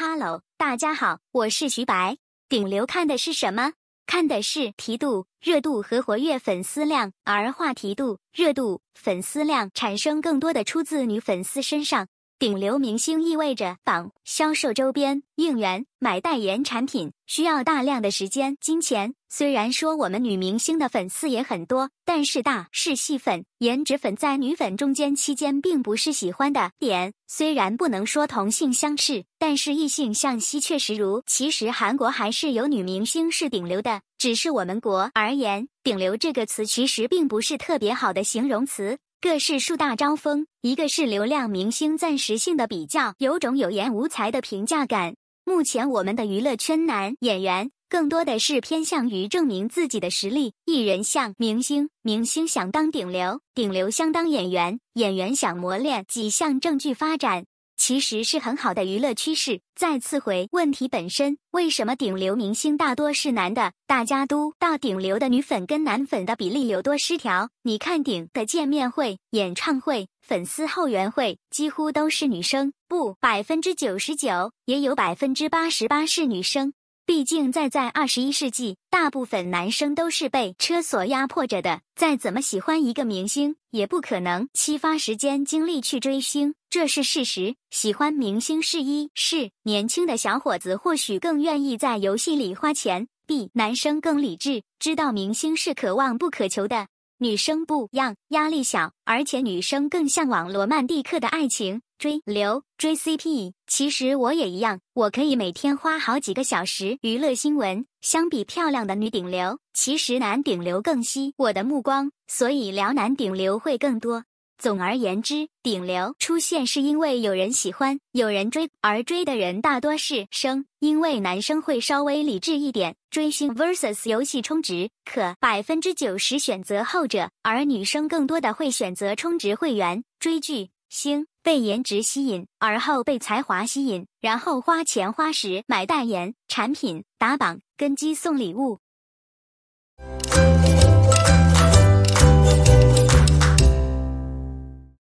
Hello，大家好，我是徐白。顶流看的是什么？看的是提度、热度和活跃粉丝量，而话题度、热度、粉丝量产生更多的出自女粉丝身上。顶流明星意味着榜销售周边、应援、买代言产品，需要大量的时间、金钱。虽然说我们女明星的粉丝也很多，但是大是戏粉、颜值粉，在女粉中间期间并不是喜欢的点。虽然不能说同性相斥，但是异性相吸确实如。其实韩国还是有女明星是顶流的，只是我们国而言，顶流这个词其实并不是特别好的形容词。个是树大招风，一个是流量明星暂时性的比较，有种有颜无才的评价感。目前我们的娱乐圈男演员更多的是偏向于证明自己的实力，艺人像明星，明星想当顶流，顶流相当演员，演员想磨练几项证据发展。其实是很好的娱乐趋势。再次回问题本身：为什么顶流明星大多是男的？大家都到顶流的女粉跟男粉的比例有多失调？你看顶的见面会、演唱会、粉丝后援会，几乎都是女生，不，百分之九十九，也有百分之八十八是女生。毕竟，在在二十一世纪，大部分男生都是被车锁压迫着的。再怎么喜欢一个明星，也不可能七发时间精力去追星，这是事实。喜欢明星是一是年轻的小伙子或许更愿意在游戏里花钱。b 男生更理智，知道明星是渴望不可求的。女生不一样，压力小，而且女生更向往罗曼蒂克的爱情。追流追 CP，其实我也一样。我可以每天花好几个小时娱乐新闻。相比漂亮的女顶流，其实男顶流更吸我的目光，所以聊男顶流会更多。总而言之，顶流出现是因为有人喜欢，有人追，而追的人大多是生，因为男生会稍微理智一点。追星 vs 游戏充值，可百分之九十选择后者，而女生更多的会选择充值会员追剧。星被颜值吸引，而后被才华吸引，然后花钱花时买代言、产品、打榜、跟机、送礼物。